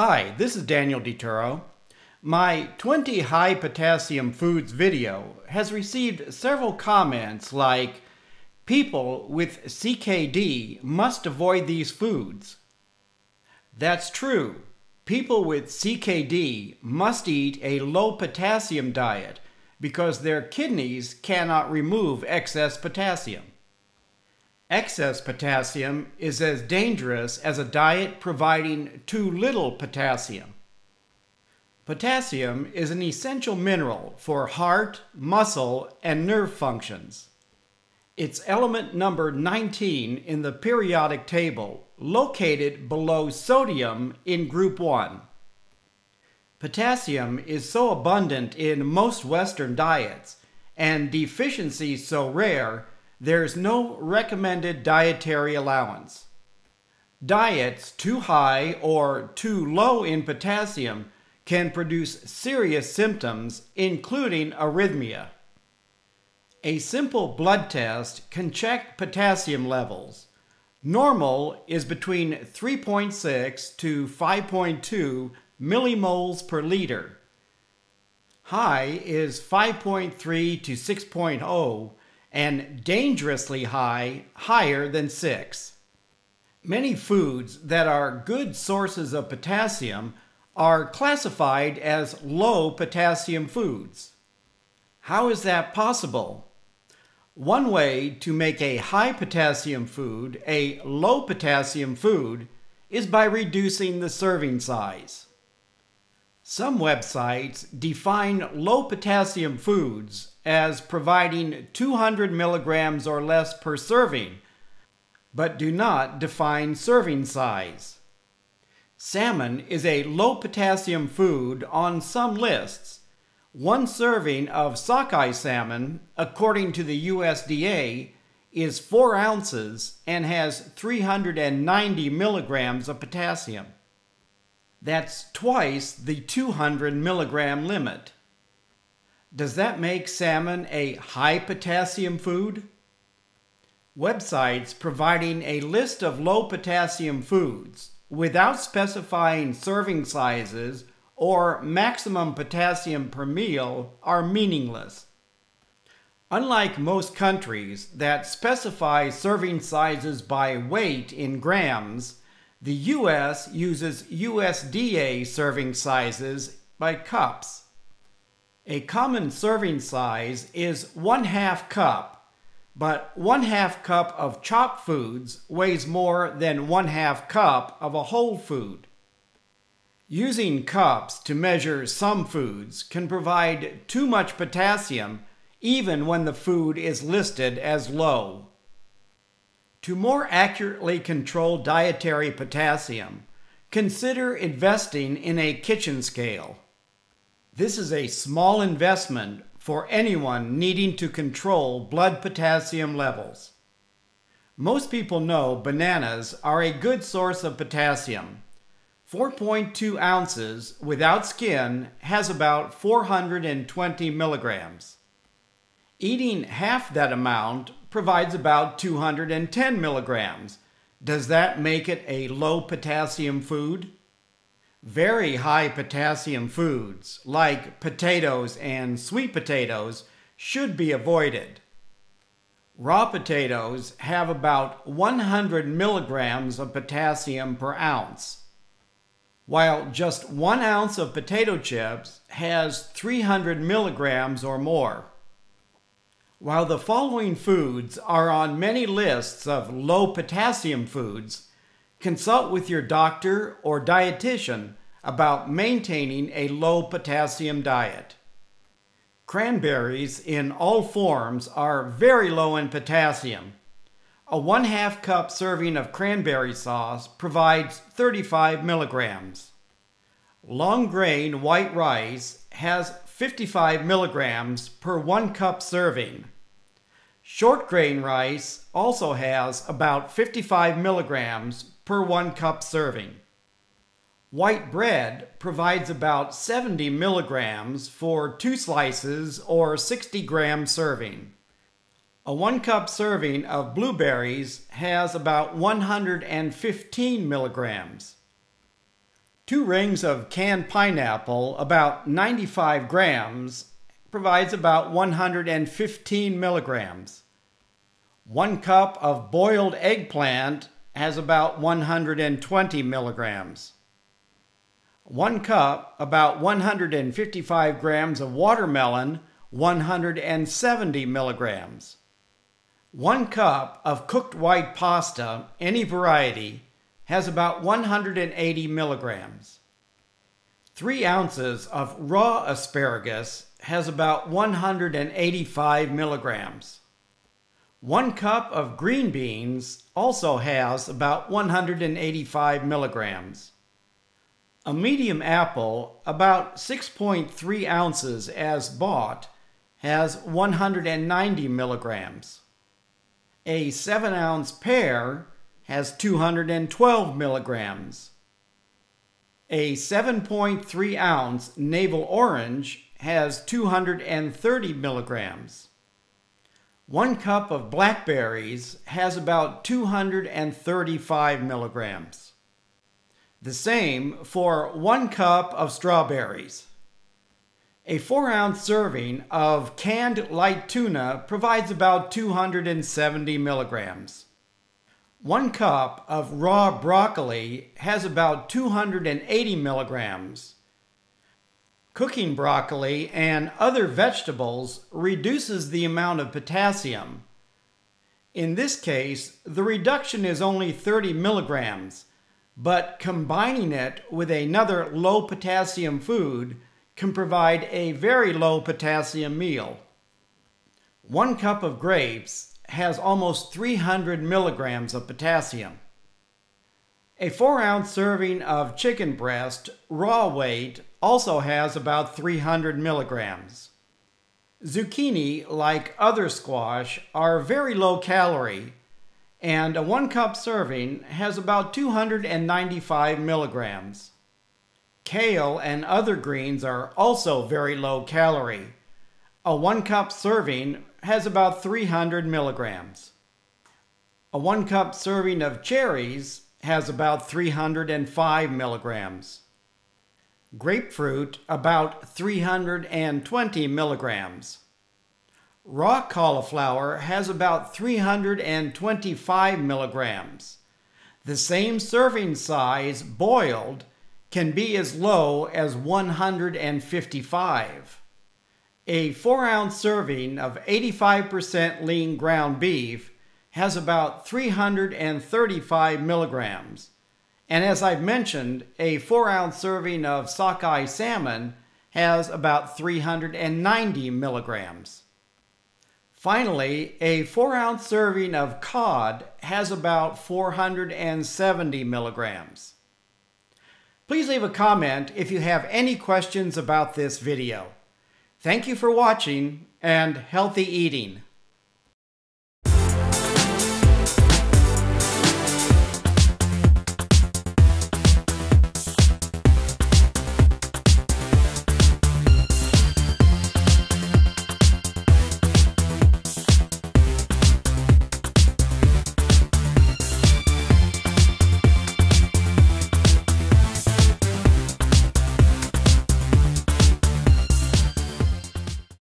Hi, this is Daniel DeTuro. My 20 high potassium foods video has received several comments like, people with CKD must avoid these foods. That's true. People with CKD must eat a low potassium diet because their kidneys cannot remove excess potassium. Excess potassium is as dangerous as a diet providing too little potassium. Potassium is an essential mineral for heart, muscle, and nerve functions. It's element number 19 in the periodic table, located below sodium in group 1. Potassium is so abundant in most Western diets, and deficiency so rare, there's no recommended dietary allowance. Diets too high or too low in potassium can produce serious symptoms, including arrhythmia. A simple blood test can check potassium levels. Normal is between 3.6 to 5.2 millimoles per liter. High is 5.3 to 6.0, and dangerously high, higher than 6. Many foods that are good sources of potassium are classified as low potassium foods. How is that possible? One way to make a high potassium food a low potassium food is by reducing the serving size. Some websites define low potassium foods as providing 200 milligrams or less per serving, but do not define serving size. Salmon is a low potassium food on some lists. One serving of sockeye salmon, according to the USDA, is 4 ounces and has 390 milligrams of potassium. That's twice the 200 milligram limit. Does that make salmon a high potassium food? Websites providing a list of low potassium foods without specifying serving sizes or maximum potassium per meal are meaningless. Unlike most countries that specify serving sizes by weight in grams, the US uses USDA serving sizes by cups. A common serving size is one half cup, but one half cup of chopped foods weighs more than one half cup of a whole food. Using cups to measure some foods can provide too much potassium even when the food is listed as low. To more accurately control dietary potassium, consider investing in a kitchen scale. This is a small investment for anyone needing to control blood potassium levels. Most people know bananas are a good source of potassium. 4.2 ounces without skin has about 420 milligrams. Eating half that amount provides about 210 milligrams. Does that make it a low potassium food? Very high potassium foods, like potatoes and sweet potatoes, should be avoided. Raw potatoes have about 100 milligrams of potassium per ounce, while just one ounce of potato chips has 300 milligrams or more. While the following foods are on many lists of low potassium foods, consult with your doctor or dietitian about maintaining a low potassium diet. Cranberries in all forms are very low in potassium. A one half cup serving of cranberry sauce provides 35 milligrams. Long grain white rice has 55 milligrams per one cup serving. Short grain rice also has about 55 milligrams per one cup serving. White bread provides about 70 milligrams for two slices or 60 gram serving. A one cup serving of blueberries has about 115 milligrams. Two rings of canned pineapple, about 95 grams, provides about 115 milligrams. One cup of boiled eggplant has about 120 milligrams. One cup, about 155 grams of watermelon, 170 milligrams. One cup of cooked white pasta, any variety, has about 180 milligrams. Three ounces of raw asparagus has about 185 milligrams. One cup of green beans also has about 185 milligrams. A medium apple, about 6.3 ounces as bought, has 190 milligrams. A 7 ounce pear has 212 milligrams. A 7.3 ounce navel orange has 230 milligrams. One cup of blackberries has about 235 milligrams. The same for one cup of strawberries. A four ounce serving of canned light tuna provides about 270 milligrams. One cup of raw broccoli has about 280 milligrams. Cooking broccoli and other vegetables reduces the amount of potassium. In this case, the reduction is only 30 milligrams, but combining it with another low potassium food can provide a very low potassium meal. One cup of grapes has almost 300 milligrams of potassium. A 4 ounce serving of chicken breast, raw weight, also has about 300 milligrams. Zucchini, like other squash, are very low calorie, and a 1 cup serving has about 295 milligrams. Kale and other greens are also very low calorie. A 1 cup serving has about 300 milligrams. A one cup serving of cherries has about 305 milligrams. Grapefruit about 320 milligrams. Raw cauliflower has about 325 milligrams. The same serving size boiled can be as low as 155. A four ounce serving of 85% lean ground beef has about 335 milligrams. And as I've mentioned, a four ounce serving of sockeye salmon has about 390 milligrams. Finally, a four ounce serving of cod has about 470 milligrams. Please leave a comment if you have any questions about this video. Thank you for watching and healthy eating.